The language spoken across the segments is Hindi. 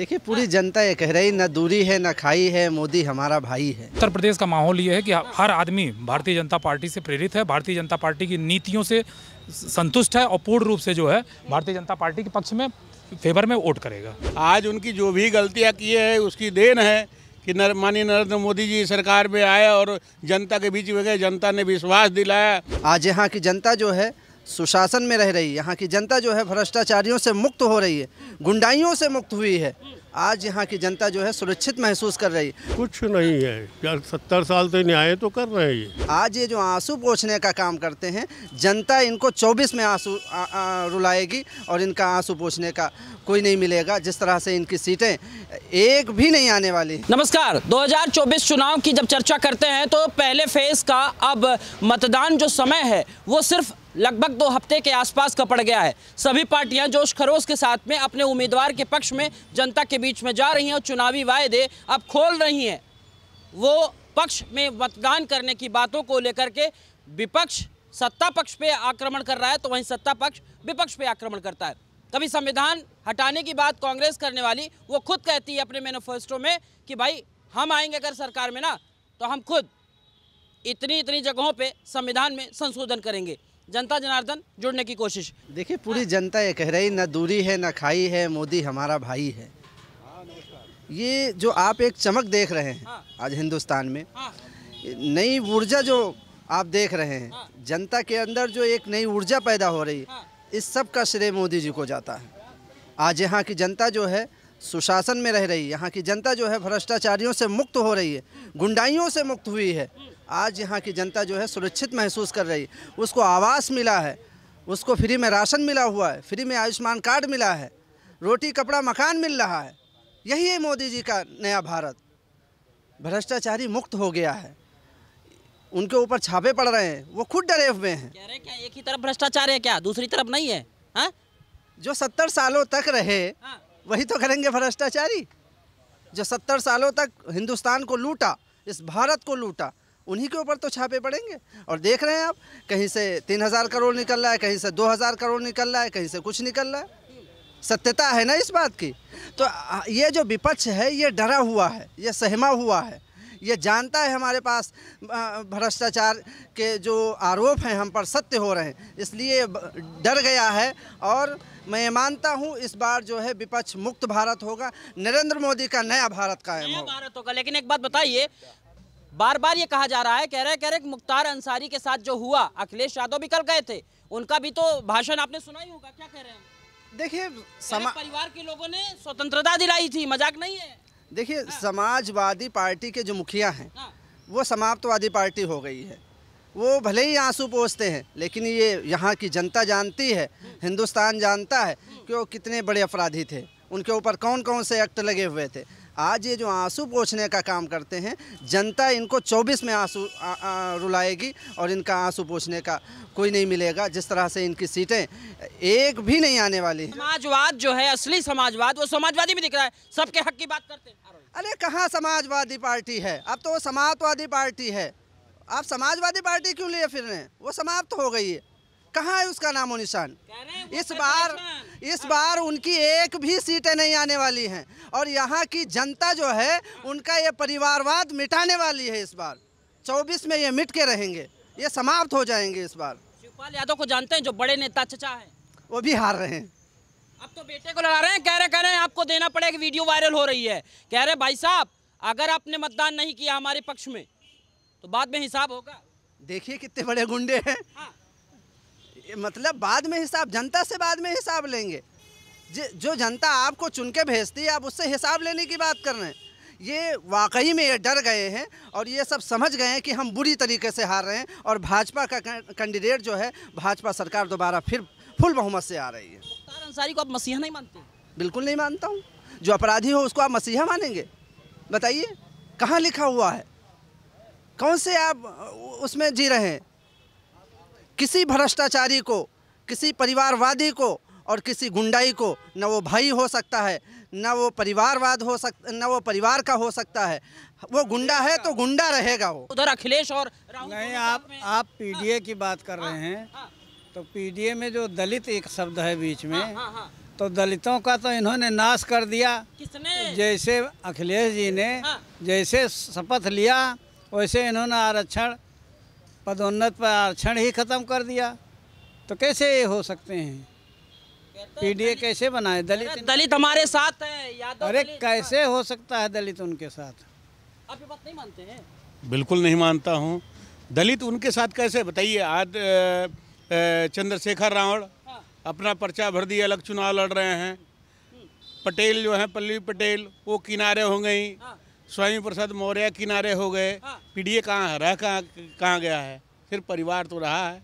देखिए पूरी हाँ। जनता ये कह रही ना दूरी है ना खाई है मोदी हमारा भाई है उत्तर प्रदेश का माहौल ये है कि हर आदमी भारतीय जनता पार्टी से प्रेरित है भारतीय जनता पार्टी की नीतियों से संतुष्ट है और पूर्ण रूप से जो है भारतीय जनता पार्टी के पक्ष में फेवर में वोट करेगा आज उनकी जो भी गलतियाँ की है उसकी देन है कि नर माननीय नरेंद्र मोदी जी सरकार में आए और जनता के बीच में गए जनता ने विश्वास दिलाया आज यहाँ की जनता जो है सुशासन में रह रही यहाँ की जनता जो है भ्रष्टाचारियों से मुक्त हो रही है गुंडाइयों से मुक्त हुई है आज यहाँ की जनता जो है सुरक्षित महसूस कर रही है कुछ नहीं है सत्तर साल से न्याय तो कर रहे हैं आज ये जो आंसू पोछने का काम करते हैं जनता इनको 24 में आंसू रुलाएगी और इनका आंसू पोछने का कोई नहीं मिलेगा जिस तरह से इनकी सीटें एक भी नहीं आने वाली नमस्कार 2024 चुनाव की जब चर्चा करते हैं तो पहले फेज का अब मतदान जो समय है वो सिर्फ लगभग दो हफ्ते के आसपास का पड़ गया है सभी पार्टियां जोश खरोश के साथ में अपने उम्मीदवार के पक्ष में जनता के बीच में जा रही हैं और चुनावी वायदे अब खोल रही हैं वो पक्ष में मतदान करने की बातों को लेकर के विपक्ष सत्ता पक्ष पे आक्रमण कर रहा है तो वहीं सत्ता पक्ष विपक्ष पे आक्रमण करता है कभी संविधान हटाने की बात कांग्रेस करने वाली वो खुद कहती है अपने मैनिफेस्टो में कि भाई हम आएंगे अगर सरकार में ना तो हम खुद इतनी इतनी जगहों पे संविधान में संशोधन करेंगे जनता जनार्दन जुड़ने की कोशिश देखिए पूरी जनता ये कह रही ना दूरी है ना खाई है मोदी हमारा भाई है ये जो आप एक चमक देख रहे हैं हाँ। आज हिंदुस्तान में हाँ। नई ऊर्जा जो आप देख रहे हैं हाँ। जनता के अंदर जो एक नई ऊर्जा पैदा हो रही है इस सब का श्रेय मोदी जी को जाता है आज यहाँ की जनता जो है सुशासन में रह रही है यहाँ की जनता जो है भ्रष्टाचारियों से मुक्त हो रही है हम्म। गुंडाइयों से मुक्त हुई है हम्म। आज यहाँ की जनता जो है सुरक्षित महसूस कर रही उसको आवास मिला है उसको फ्री में राशन मिला हुआ है फ्री में आयुष्मान कार्ड मिला है रोटी कपड़ा मकान मिल रहा है यही है मोदी जी का नया भारत भ्रष्टाचारी मुक्त हो गया है उनके ऊपर छापे पड़ रहे हैं वो खुद डरे हुए हैं कह रहे क्या एक ही तरफ भ्रष्टाचार है क्या दूसरी तरफ नहीं है हा? जो सत्तर सालों तक रहे हाँ। वही तो करेंगे भ्रष्टाचारी जो सत्तर सालों तक हिंदुस्तान को लूटा इस भारत को लूटा उन्हीं के ऊपर तो छापे पड़ेंगे और देख रहे हैं आप कहीं से तीन हज़ार करोड़ निकल रहा है कहीं से दो हज़ार करोड़ निकल रहा है कहीं से कुछ निकल रहा है सत्यता है ना इस बात की तो ये जो विपक्ष है ये डरा हुआ है ये सहमा हुआ है ये जानता है हमारे पास भ्रष्टाचार के जो आरोप हैं हम पर सत्य हो रहे हैं इसलिए डर गया है और मैं मानता हूं इस बार जो है विपक्ष मुक्त भारत होगा नरेंद्र मोदी का नया भारत का है भारत होगा लेकिन एक बात बताइए बार बार ये कहा जा रहा है कह रहे कह रहे मुख्तार अंसारी के साथ जो हुआ अखिलेश यादव भी कल गए थे उनका भी तो भाषण आपने सुना ही होगा क्या कह रहे हैं देखिए समा... परिवार के लोगों ने स्वतंत्रता दिलाई थी मजाक नहीं है देखिए हाँ। समाजवादी पार्टी के जो मुखिया हैं हाँ। वो समाप्तवादी पार्टी हो गई है वो भले ही आंसू पोसते हैं लेकिन ये यहाँ की जनता जानती है हिंदुस्तान जानता है कि वो कितने बड़े अपराधी थे उनके ऊपर कौन कौन से एक्ट लगे हुए थे आज ये जो आंसू पोछने का काम करते हैं जनता इनको 24 में आंसू रुलाएगी और इनका आंसू पोछने का कोई नहीं मिलेगा जिस तरह से इनकी सीटें एक भी नहीं आने वाली समाजवाद जो है असली समाजवाद वो समाजवादी भी दिख रहा है सबके हक की बात करते हैं अरे कहाँ समाजवादी पार्टी है अब तो वो समाजवादी पार्टी है आप समाजवादी पार्टी क्यों लिए फिर रहे हैं वो समाप्त हो गई है कहाँ है उसका नामो निशान इस तो बार इस बार उनकी एक भी सीटें नहीं आने वाली हैं और यहाँ की जनता जो है उनका ये परिवारवाद मिटाने वाली है इस बार 24 में ये मिट के रहेंगे ये समाप्त हो जाएंगे इस बार शिवपाल यादव को जानते हैं जो बड़े नेता चचा है वो भी हार रहे हैं अब तो बेटे को लड़ा रहे हैं कह रहे कह रहे हैं आपको देना पड़ेगा वीडियो वायरल हो रही है कह रहे भाई साहब अगर आपने मतदान नहीं किया हमारे पक्ष में तो बाद में हिसाब होगा देखिए कितने बड़े गुंडे हैं हाँ। मतलब बाद में हिसाब जनता से बाद में हिसाब लेंगे जो जनता आपको चुन के भेजती है आप उससे हिसाब लेने की बात कर रहे हैं ये वाकई में ये डर गए हैं और ये सब समझ गए हैं कि हम बुरी तरीके से हार रहे हैं और भाजपा का कैंडिडेट जो है भाजपा सरकार दोबारा फिर फुल बहुमत से आ रही है मुख्तार अंसारी को आप मसीहा नहीं मानते बिल्कुल नहीं मानता हूँ जो अपराधी हो उसको आप मसीहा मानेंगे बताइए कहाँ लिखा हुआ है कौन से आप उसमें जी रहे हैं किसी भ्रष्टाचारी को किसी परिवारवादी को और किसी गुंडाई को न वो भाई हो सकता है न वो परिवारवाद हो सक न वो परिवार का हो सकता है वो गुंडा है तो गुंडा रहेगा वो उधर अखिलेश और नहीं आप आप पीडीए हाँ, की बात कर हाँ, रहे हैं हाँ। तो पीडीए में जो दलित एक शब्द है बीच में तो दलितों का तो इन्होंने नाश कर दिया किसने जैसे अखिलेश जी ने जैसे शपथ लिया वैसे इन्होंने आरक्षण पदोन्नत पर आरक्षण ही ख़त्म कर दिया तो कैसे ये हो सकते हैं पीडीए कैसे बनाए दलित दलित हमारे साथ है यादव अरे कैसे हो सकता है दलित उनके साथ आप ये बात नहीं मानते हैं बिल्कुल नहीं मानता हूँ दलित उनके साथ कैसे बताइए आज चंद्रशेखर रावण हाँ। अपना पर्चा भर दिया अलग चुनाव लड़ रहे हैं हम्म। पटेल जो है पल्लवी पटेल वो किनारे हो गई हाँ। स्वामी प्रसाद मौर्य किनारे हो गए हाँ। ए कहाँ रह कहाँ कहाँ गया है सिर्फ परिवार तो रहा है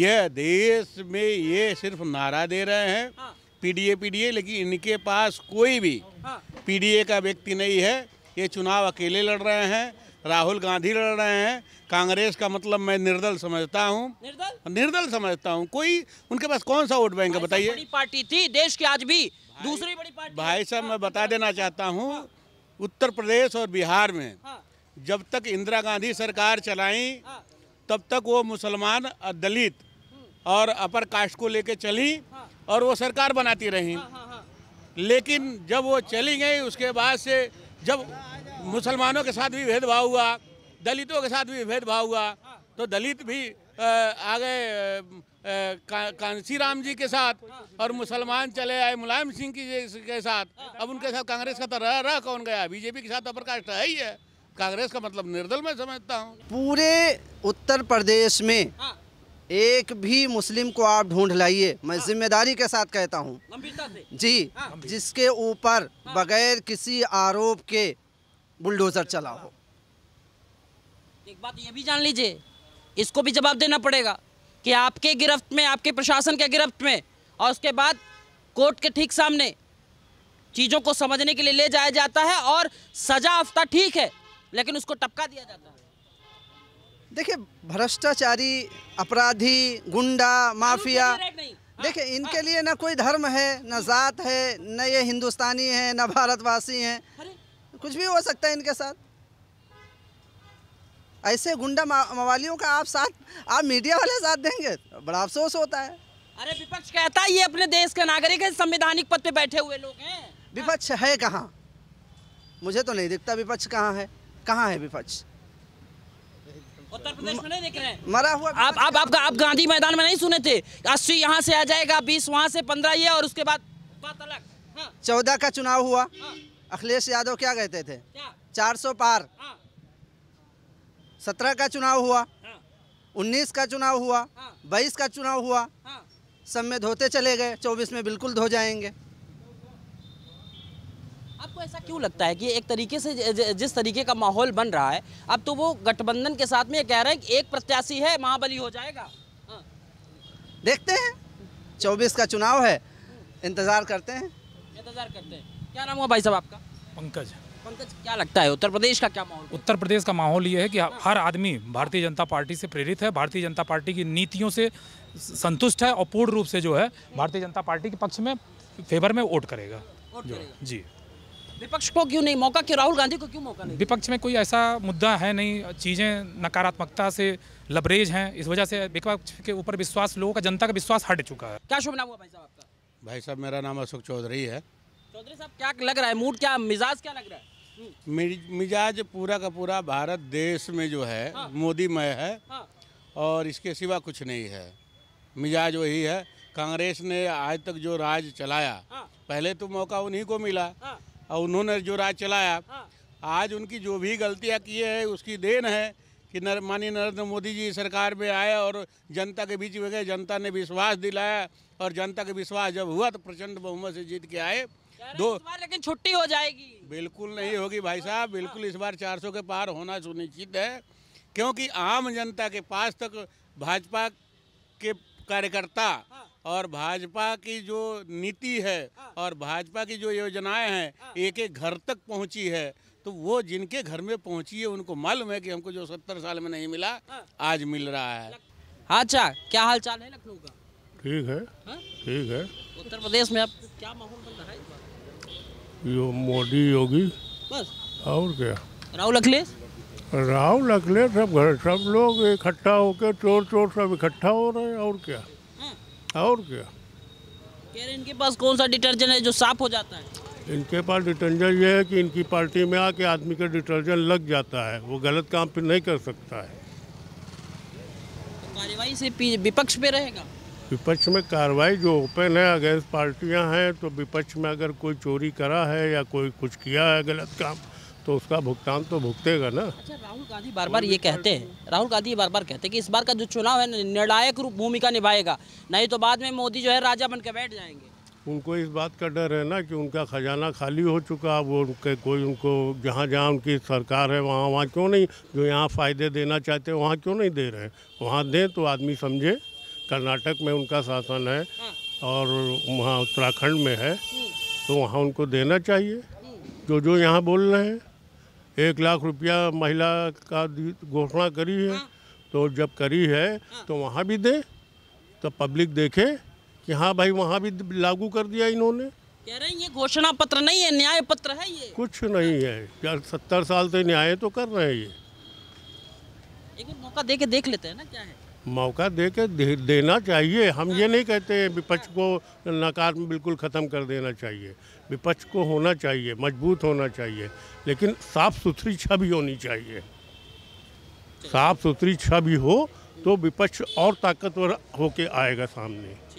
यह देश में ये सिर्फ नारा दे रहे हैं हाँ। पीडीए पीडीए लेकिन इनके पास कोई भी हाँ। पीडीए का व्यक्ति नहीं है ये चुनाव अकेले लड़ रहे हैं राहुल गांधी लड़ रहे हैं कांग्रेस का मतलब मैं निर्दल समझता हूँ निर्दल निर्दल समझता हूँ कोई उनके पास कौन सा वोट बैंक है बताइए पार्टी थी देश की आज भी दूसरी बड़ी पार्टी भाई साहब मैं बता देना चाहता हूँ उत्तर प्रदेश और बिहार में हाँ। जब तक इंदिरा गांधी सरकार चलाई हाँ। तब तक वो मुसलमान दलित हम्म। और अपर कास्ट को लेके चली हाँ। और वो सरकार बनाती रही लेकिन जब वो चली गई उसके बाद से जब मुसलमानों के साथ भी भेदभाव हुआ दलितों के साथ भी भेदभाव हुआ तो दलित भी आ गए कांसी राम जी के साथ और मुसलमान चले आए मुलायम सिंह की के साथ अब उनके साथ कांग्रेस का तो रह रहा कौन गया बीजेपी के साथ अपर तो कास्ट तो है ही है कांग्रेस का मतलब निर्दल में समझता हूँ पूरे उत्तर प्रदेश में हाँ। एक भी मुस्लिम को आप ढूंढ लाइए मैं हाँ। जिम्मेदारी के साथ कहता हूँ जी हाँ। जिसके ऊपर बगैर किसी आरोप के बुलडोजर चला हो एक बात ये भी जान लीजिए इसको भी जवाब देना पड़ेगा कि आपके गिरफ्त में आपके प्रशासन के गिरफ्त में और उसके बाद कोर्ट के ठीक सामने चीज़ों को समझने के लिए ले जाया जाता है और सजा हफ्ता ठीक है लेकिन उसको टपका दिया जाता है देखिए भ्रष्टाचारी अपराधी गुंडा हाँ, माफिया हाँ, देखिए हाँ। इनके लिए ना कोई धर्म है ना जात है ना ये हिंदुस्तानी है ना भारतवासी हैं कुछ भी हो सकता है इनके साथ ऐसे गुंडा मवालियों का आप साथ आप मीडिया वाले साथ देंगे बड़ा अफसोस होता है अरे विपक्ष कहता है ये अपने देश के नागरिक है संवैधानिक पद पे बैठे हुए लोग हैं विपक्ष है कहाँ मुझे तो नहीं दिखता विपक्ष कहाँ है कहाँ है विपक्ष उत्तर प्रदेश में नहीं देख रहे हैं मरा हुआ आप आप आप, आप गांधी मैदान में नहीं सुने थे अस्सी यहाँ से आ जाएगा बीस वहाँ से पंद्रह ये और उसके बाद बात अलग हाँ। चौदह का चुनाव हुआ हाँ। अखिलेश यादव क्या कहते थे चार सौ पार हाँ। सत्रह का चुनाव हुआ हाँ। उन्नीस का चुनाव हुआ हाँ। बाईस का चुनाव हुआ हाँ। सब में धोते चले गए चौबीस में बिल्कुल धो जाएंगे आपको ऐसा क्यों लगता है कि एक तरीके से जिस तरीके का माहौल बन रहा है अब तो वो गठबंधन के साथ में कह रहे हैं कि एक प्रत्याशी है महाबली हो जाएगा हाँ। देखते हैं चौबीस का चुनाव है इंतज़ार करते हैं इंतज़ार करते हैं क्या नाम हुआ भाई साहब आपका पंकज पंकज क्या लगता है उत्तर प्रदेश का क्या माहौल उत्तर प्रदेश का माहौल ये है कि हर आदमी भारतीय जनता पार्टी से प्रेरित है भारतीय जनता पार्टी की नीतियों से संतुष्ट है और पूर्ण रूप से जो है भारतीय जनता पार्टी के पक्ष में फेवर में वोट करेगा जो जी विपक्ष को क्यों नहीं मौका क्यों राहुल गांधी को क्यों मौका नहीं विपक्ष में कोई ऐसा मुद्दा है नहीं चीज़ें नकारात्मकता से लबरेज हैं इस वजह से विपक्ष के ऊपर विश्वास लोगों का जनता का विश्वास हट चुका है क्या शुभ नाम हुआ भाई साहब आपका भाई साहब मेरा नाम अशोक चौधरी है चौधरी साहब क्या लग रहा है मूड क्या मिजाज क्या लग रहा है मिजाज पूरा का पूरा भारत देश में जो है हाँ। मोदीमय है हाँ। और इसके सिवा कुछ नहीं है मिजाज वही है कांग्रेस ने आज तक जो राज चलाया हाँ। पहले तो मौका उन्हीं को मिला हाँ। और उन्होंने जो राज चलाया आज उनकी जो भी गलतियाँ की है उसकी देन है कि नर माननीय नरेंद्र मोदी जी सरकार में आए और जनता के बीच में गए जनता ने विश्वास दिलाया और जनता के विश्वास जब हुआ तो प्रचंड बहुमत से जीत के आए दो लेकिन छुट्टी हो जाएगी बिल्कुल नहीं होगी भाई साहब बिल्कुल इस बार 400 के पार होना सुनिश्चित है क्योंकि आम जनता के पास तक भाजपा के कार्यकर्ता हाँ। और भाजपा की जो नीति है हाँ। और भाजपा की जो योजनाएं हैं हाँ। एक एक घर तक पहुंची है तो वो जिनके घर में पहुंची है उनको मालूम है कि हमको जो सत्तर साल में नहीं मिला आज मिल रहा है अच्छा क्या हाल चाल है लखनऊ का ठीक है हाँ? ठीक है उत्तर प्रदेश में आप क्या माहौल बन रहा है यो मोदी योगी बस और क्या राहुल अखिलेश राहुल अखिलेश सब घर सब लोग इकट्ठा होकर चोर चोर सब इकट्ठा हो रहे हैं और क्या हाँ? और क्या कह रहे इनके पास कौन सा डिटर्जेंट है जो साफ हो जाता है इनके पास डिटर्जेंट ये है कि इनकी पार्टी में आके आदमी का डिटर्जेंट लग जाता है वो गलत काम फिर नहीं कर सकता है तो कार्यवाही से विपक्ष पे रहेगा विपक्ष में कार्रवाई जो ओपन है अगेंस्ट पार्टियां हैं तो विपक्ष में अगर कोई चोरी करा है या कोई कुछ किया है गलत काम तो उसका भुगतान तो भुगतेगा ना अच्छा राहुल गांधी बार बार ये कहते हैं राहुल गांधी बार बार कहते हैं कि इस बार का जो चुनाव है निर्णायक रूप भूमिका निभाएगा नहीं तो बाद में मोदी जो है राजा बन के बैठ जाएंगे उनको इस बात का डर है ना कि उनका खजाना खाली हो चुका वो उनके कोई उनको जहाँ जहाँ उनकी सरकार है वहाँ वहाँ क्यों नहीं जो यहाँ फ़ायदे देना चाहते हैं वहाँ क्यों नहीं दे रहे हैं वहाँ दें तो आदमी समझे कर्नाटक में उनका शासन है हाँ। और वहाँ उत्तराखंड में है हम्म। तो वहाँ उनको देना चाहिए हम्म। जो जो यहाँ बोल रहे हैं एक लाख रुपया महिला का घोषणा करी है हाँ। तो जब करी है हाँ। तो वहाँ भी दे तो पब्लिक देखे कि हाँ भाई वहाँ भी लागू कर दिया इन्होंने कह रहे हैं ये घोषणा पत्र नहीं है न्याय पत्र है ये कुछ नहीं है यार सत्तर साल से न्याय तो कर रहे हैं ये एक मौका दे के देख लेते हैं ना क्या है मौका दे के दे, देना चाहिए हम ये नहीं कहते हैं विपक्ष को नकार में बिल्कुल ख़त्म कर देना चाहिए विपक्ष को होना चाहिए मजबूत होना चाहिए लेकिन साफ़ सुथरी छवि होनी चाहिए साफ़ सुथरी छवि हो तो विपक्ष और ताकतवर होके आएगा सामने